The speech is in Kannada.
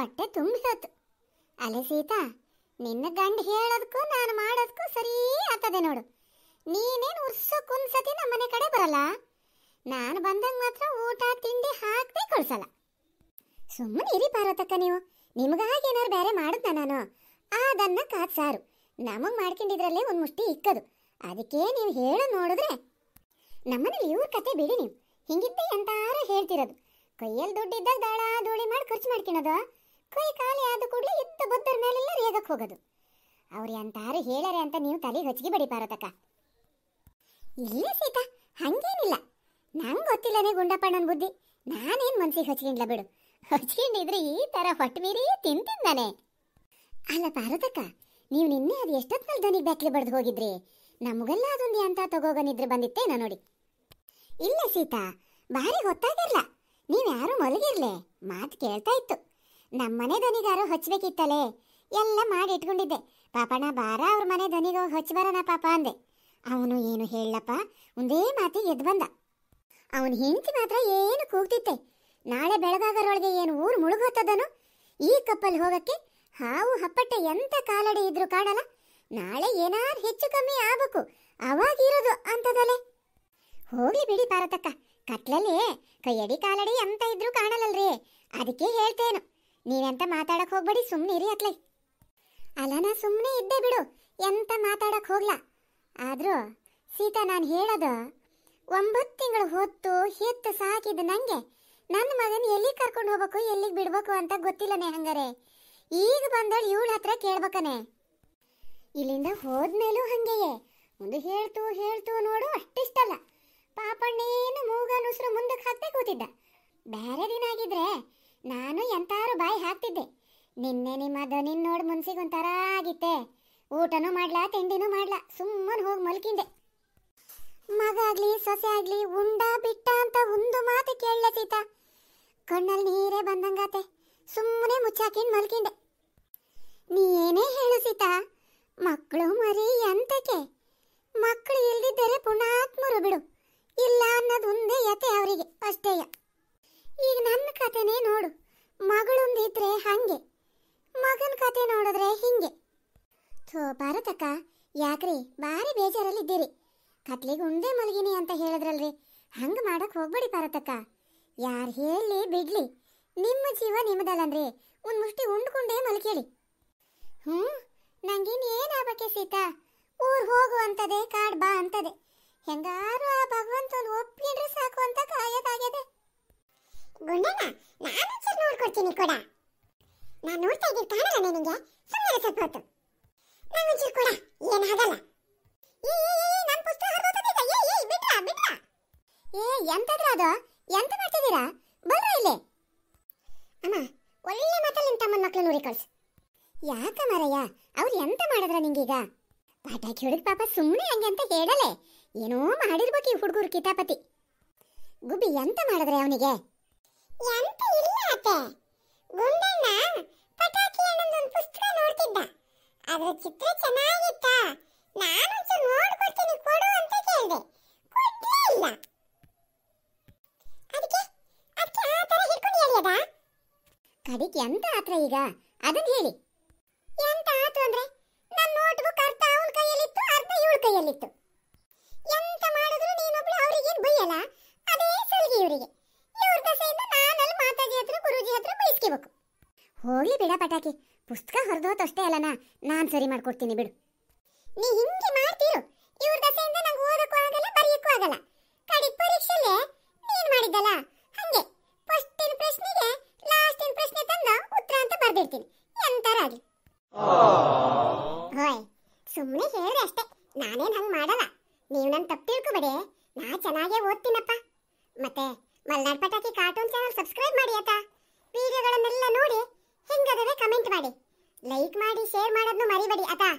ಹೊಟ್ಟೆ ತುಂಬಿಸೋತು ಅಲೆ ಸೀತಾ ನಿನ್ನ ಗಂಡ ಹೇಳೋದಕ್ಕೂ ನಾನು ಮಾಡೋದಕ್ಕೂ ಸರಿ ಆಗ್ತದೆ ನೋಡು ನೀನೇನು ಉರ್ಸಕ್ಕೊಂದ್ಸತಿ ನಮ್ಮ ಮನೆ ಕಡೆ ಬರಲ್ಲ ನಾನು ಬಂದಾಗ ಮಾತ್ರ ಊಟ ತಿಂಡಿ ಹಾಕದೆ ಕಳ್ಸಲ್ಲ ಸುಮ್ಮನೆ ಇರಿ ಪಾರ್ವತಕ್ಕ ನೀವು ನಿಮಗಾಗೇನಾರು ಬೇರೆ ಮಾಡುತ್ತ ನಾನು ಅದನ್ನ ಕಾದ್ ಸಾರು ನಮಗೆ ಮಾಡ್ಕೊಂಡಿದ್ರಲ್ಲೇ ಒಂದು ಮುಷ್ಟಿ ಇಕ್ಕದು ಅದಕ್ಕೆ ನೀವು ಹೇಳು ನೋಡಿದ್ರೆ ನಮ್ಮನೇಲಿ ಇವ್ರ ಕತೆ ಬಿಡಿ ನೀವು ಹಿಂಗಿದ್ದೆ ಎಂತಾರು ಹೇಳ್ತಿರೋದು ಕೈಯಲ್ಲಿ ದುಡ್ಡಿದ್ದಾಗ ದಾಳ ದೂಳಿ ಮಾಡಿ ಖರ್ಚು ಮಾಡ್ಕೊಳೋದು ಕೈ ಖಾಲಿ ಆದ ಕೂಡಲೇ ಎತ್ತ ಮೇಲೆಲ್ಲ ರೇಗಕ್ಕೆ ಹೋಗೋದು ಅವ್ರು ಎಂತಾರು ಹೇಳ್ಯಾರೆ ಅಂತ ನೀವು ತಲೆ ಹೊಚ್ಚಿಗೆ ಬಡಿ ಇಲ್ಲ ಸೀತಾ ಹಂಗೇನಿಲ್ಲ ನಂಗೆ ಗೊತ್ತಿಲ್ಲನೇ ಗುಂಡಪ್ಪಣ್ಣನ ಬುದ್ಧಿ ನಾನೇನು ಮನ್ಸಿಗೆ ಹೊಚ್ಕೊಂಡಿಲ್ಲ ಬಿಡು ಹೊಚ್ಕೊಂಡಿದ್ರೆ ಈ ಥರ ಹೊಟ್ಟಮೀರಿ ತಿಂತಿದ್ದಾನೆ ಅಲ್ಲ ಪಾರತಕ್ಕ ನೀವು ನಿನ್ನೆ ಅದು ಎಷ್ಟೊತ್ತಿನಲ್ಲಿ ಧ್ವನಿಗೆ ಬ್ಯಾಕ್ಲಿ ಬಡ್ದು ಹೋಗಿದ್ರಿ ನಮಗೆಲ್ಲ ಅದೊಂದು ಅಂತ ತಗೋಗನಿದ್ರೆ ನಿದ್ರೆ ಬಂದಿತ್ತೇನ ನೋಡಿ ಇಲ್ಲ ಸೀತಾ ಬಾರಿ ಗೊತ್ತಾಗಿರ್ಲ ನೀವು ಯಾರು ಮಲಗಿರ್ಲೆ ಮಾತು ಕೇಳ್ತಾ ಇತ್ತು ನಮ್ಮನೆ ದನಿಗಾರು ಹಚ್ಬೇಕಿತ್ತಲೇ ಎಲ್ಲ ಮಾಡಿ ಇಟ್ಕೊಂಡಿದ್ದೆ ಪಾಪಣ ಬಾರ ಅವ್ರ ಮನೆ ದನಿಗೆ ಹೋಗಿ ಬರೋಣ ಪಾಪ ಅಂದೆ ಅವನು ಏನು ಹೇಳಪ್ಪ ಒಂದೇ ಮಾತು ಎದ್ದು ಬಂದ ಅವನು ಹೆಂಡತಿ ಮಾತ್ರ ಏನು ಕೂಗ್ತಿತ್ತೆ ನಾಳೆ ಬೆಳಗಾಗರೊಳಗೆ ಏನು ಊರು ಮುಳುಗೋತದನು ಈ ಕಪ್ಪಲ್ಲಿ ಹೋಗಕ್ಕೆ ಹಾವು ಹಪ್ಪಟ್ಟೆ ಎಂತ ಕಾಲಡಿ ಇದ್ರು ಕಾಣಲ್ಲ ನಾಳೆ ಏನಾದ್ರು ಹೆಚ್ಚು ಕಮ್ಮಿ ಆಗಬೇಕು ಅವಾಗಿರೋದು ಅಂತದಲೆ ಹೋಗ್ಲಿ ಬಿಡಿ ಪಾರತಕ್ಕ ಕತ್ಲಲ್ಲಿ ಕೈಯಡಿ ಕಾಲಡಿ ಅಂತ ಇದ್ರು ಕಾಣಲ್ಲಲ್ರಿ ಅದಕ್ಕೆ ಹೇಳ್ತೇನು ನೀವೆಂತ ಮಾತಾಡಕ್ ಹೋಗ್ಬೇಡಿ ಇರಿ ಅತ್ಲೈ ಅಲ್ಲ ನಾ ಸುಮ್ಮನೆ ಇದ್ದೆ ಬಿಡು ಎಂತ ಮಾತಾಡಕ್ ಹೋಗ್ಲ ಆದ್ರೂ ಸೀತಾ ನಾನು ಹೇಳೋದು ಒಂಬತ್ತು ತಿಂಗಳು ಹೊತ್ತು ಹೆತ್ತು ಸಾಕಿದ ನಂಗೆ ನನ್ನ ಮಗನ ಎಲ್ಲಿಗೆ ಕರ್ಕೊಂಡು ಹೋಗ್ಬೇಕು ಎಲ್ಲಿಗೆ ಬಿಡ್ಬೇಕು ಅಂತ ಗೊತ್ತಿಲ್ಲನೇ ಹಂಗಾರೆ ಈಗ ಬಂದಳ ಇವಳ ಹತ್ರ ಕೇಳ್ಬೇಕನೆ ಇಲ್ಲಿಂದ ಹೋದ್ಮೇಲೂ ಹಂಗೆಯೇ ಒಂದು ಹೇಳ್ತು ಹೇಳ್ತು ನೋಡು ಅಷ್ಟಿಷ್ಟಲ್ಲ ಪಾಪಣ್ಣೇನು ಮೂಗ ನುಸ್ರು ಮುಂದಕ್ಕೆ ಹಾಕ್ತಾ ಕೂತಿದ್ದ ಬೇರೆ ದಿನ ಆಗಿದ್ರೆ ನಾನು ಎಂತಾರು ಬಾಯಿ ಹಾಕ್ತಿದ್ದೆ ನಿನ್ನೆ ನಿಮ್ಮ ಧ್ವನಿನ್ ನೋಡಿ ಮುನ್ಸಿಗೆ ಒಂಥರ ಆಗಿತ್ತೆ ಊಟನೂ ಮಾಡ್ಲಾ ತಿಂಡಿನೂ ಮಾಡ್ಲಾ ಸುಮ್ಮನೆ ಹೋಗಿ ಮಲ್ಕಿಂದೆ ಮಗ ಆಗ್ಲಿ ಸೊಸೆ ಆಗ್ಲಿ ಉಂಡ ಬಿಟ್ಟ ಅಂತ ಒಂದು ಮಾತು ಕೇಳಲೆ ಸೀತ ಕಣ್ಣಲ್ಲಿ ನೀರೇ ಬಂದಂಗಾತೆ ಸುಮ್ಮನೆ ಮುಚ್ಚಾಕಿನ್ ಮಲ್ಕಿಂದೆ ನೀ ಏನೇ ಹೇಳು ಸೀತಾ ಮಕ್ಕಳು ಮರಿ ಎಂತಕ್ಕೆ ಮಕ್ಕಳು ಇಲ್ದಿದ್ದರೆ ಪುಣಾತ್ಮರು ಬಿಡು ಇಲ್ಲ ಅನ್ನೋದು ಒಂದೇ ಯತೆ ಅವರಿಗೆ ಅಷ್ಟೇ ಈಗ ನನ್ನ ಕಥೆನೇ ನೋಡು ಮಗಳೊಂದಿದ್ರೆ ಹಂಗೆ ಮಗನ ಕತೆ ನೋಡಿದ್ರೆ ಹಿಂಗೆ ಥೋ ಭಾರತಕ್ಕ ಯಾಕ್ರಿ ಭಾರಿ ಬೇಜಾರಲ್ಲಿದ್ದೀರಿ ಕತ್ಲಿಗೆ ಉಂಡೆ ಮಲಗಿನಿ ಅಂತ ಹೇಳಿದ್ರಲ್ರಿ ಹಂಗೆ ಮಾಡಕ್ ಹೋಗ್ಬೇಡಿ ಭಾರತಕ್ಕ ಯಾರು ಹೇಳಿ ಬಿಡ್ಲಿ ನಿಮ್ಮ ಜೀವ ನಿಮ್ಮದಲ್ಲನ್ರಿ ಒಂದು ಮುಷ್ಟಿ ಉಂಡ್ಕೊಂಡೇ ಮಲ್ಕೇಳಿ ಹ್ಞೂ ನಂಗಿನ್ ಏನಾಗಬೇಕೆ ಸೀತಾ ಊರು ಹೋಗು ಅಂತದೆ ಕಾಡ್ ಬಾ ಅಂತದೆ ಹೆಂಗಾರು ನೀನು ಕೊಡ ನಾನು ನೋಡ್ತಾ ಇದ್ದೀನಿ ಕಾಣಲ್ಲ ನಿನಗೆ ಸುಮ್ಮನೆ ಸ್ವಲ್ಪ ಹೊತ್ತು ನಾನು ಒಂಚೂರು ಕೊಡ ಏನಾಗಲ್ಲ ಏ ಏ ಏ ನನ್ನ ಪುಸ್ತಕ ಹರಿದೋಗ್ತದೆ ಏ ಏ ಬಿಡ್ರಾ ಬಿಡ್ರಾ ಏ ಎಂತದ್ರ ಅದು ಎಂತ ಮಾಡ್ತಿದ್ದೀರಾ ಬರ್ರ ಇಲ್ಲಿ ಅಮ್ಮ ಒಳ್ಳೆ ಮಾತಲ್ಲಿ ನಿನ್ನ ತಮ್ಮನ ಮಕ್ಕಳು ನೋಡಿ ಕಳ್ಸು ಯಾಕ ಮಾರಯ್ಯ ಅವ್ರು ಎಂತ ಮಾಡಿದ್ರ ನಿಂಗೀಗ ಪಟಾಕಿ ಹುಡುಗ ಪಾಪ ಸುಮ್ಮನೆ ಹಂಗೆ ಅಂತ ಹೇಳಲೆ ಏನೋ ಮಾಡಿರ್ಬೇಕು ಈ ಹುಡುಗರು ಕಿತಾಪತಿ ಗುಬ್ಬಿ ಎಂತ ಮಾಡಿದ್ರೆ ಅವನಿಗೆ ಎಂತ ಇಲ್ಲ ಅತ್ತೆ ಗುಂಡಣ್ಣ ಪಟಾಕಿ ಒಂದು ಪುಸ್ತಕ ನೋಡ್ತಿದ್ದ ಅದರ ಚಿತ್ರ ಚೆನ್ನಾಗಿತ್ತ ನಾನೊಂಚೂರು ನೋಡ್ಕೊಳ್ತೀನಿ ಕೊಡು ಅಂತ ಕೇಳಿದೆ ಕೊಡ್ಲೇ ಇಲ್ಲ ಅದಕ್ಕೆ ಅದಕ್ಕೆ ಆ ಥರ ಹಿಡ್ಕೊಂಡು ಹೇಳಿಯದ ಅದಕ್ಕೆ ಎಂತ ಆತ್ರ ಈಗ ಅದನ್ನ ಹೇಳಿ ಎಂತ ಆತು ಅಂದ್ರೆ ನನ್ನ ನೋಟ್ಬುಕ್ ಅರ್ಧ ಅವನ ಕೈಯಲ್ಲಿತ್ತು ಅರ್ಧ ಇವಳ ಕೈಯಲ್ಲಿತ್ತು ಹೊಡಿ ಬೇಡ ಪಟಾಕಿ ಪುಸ್ತಕ ಹೊರದೋತು ಅಷ್ಟೇ ಅಲ್ಲನಾ ನಾನ್ ಸರಿ ಮಾಡ್ಕೊಡ್ತೀನಿ ಬಿಡು ನೀ ಹಿಂಗೆ ಮಾಡ್ತೀರು ಇವ್ರ ದಸೆಯಿಂದ ನಂಗೆ ಓದಕ್ಕೂ ಆಗಲ್ಲ ಬರೆಯಕ್ಕೂ ಆಗಲ್ಲ ಕಡಿಗೆ ಪರೀಕ್ಷೆಲ್ಲೇ ನೀನ್ ಮಾಡಿದ್ದಲ್ಲ ಹಂಗೆ ಫಸ್ಟ್ ಇನ್ ಪ್ರಶ್ನೆಗೆ ಲಾಸ್ಟ್ ಇನ್ ಪ್ರಶ್ನೆ ತಂದ ಉತ್ತರ ಅಂತ ಬರ್ದಿರ್ತೀನಿ ಎಂತರ ಆಗ್ಲಿ ಹೋಯ್ ಸುಮ್ಮನೆ ಹೇಳ್ರೆ ಅಷ್ಟೇ ನಾನೇನ್ ಹಂಗ್ ಮಾಡಲ್ಲ ನೀವು ನನ್ ತಪ್ಪು ತಿಳ್ಕೊಬೇಡಿ ನಾ ಚೆನ್ನಾಗೇ ಓದ್ತೀನಪ್ಪ ಮತ್ತೆ ಮಲ್ನಾಡ್ ಪಟಾಕಿ ಕಾರ್ಟೂನ್ ಚಾನಲ್ ಸಬ್ಸ್ಕ್ರೈಬ್ ಮಾಡಿ ಆಯ್ತಾ ವಿಡಿಯೋಗಳನ್ನೆಲ್ಲ ನೋಡಿ ಹಿಂಗದ್ರೆ ಕಮೆಂಟ್ ಮಾಡಿ ಲೈಕ್ ಮಾಡಿ ಶೇರ್ ಮಾಡೋದನ್ನು ಮರಿಬೇಡಿ ಆತಾ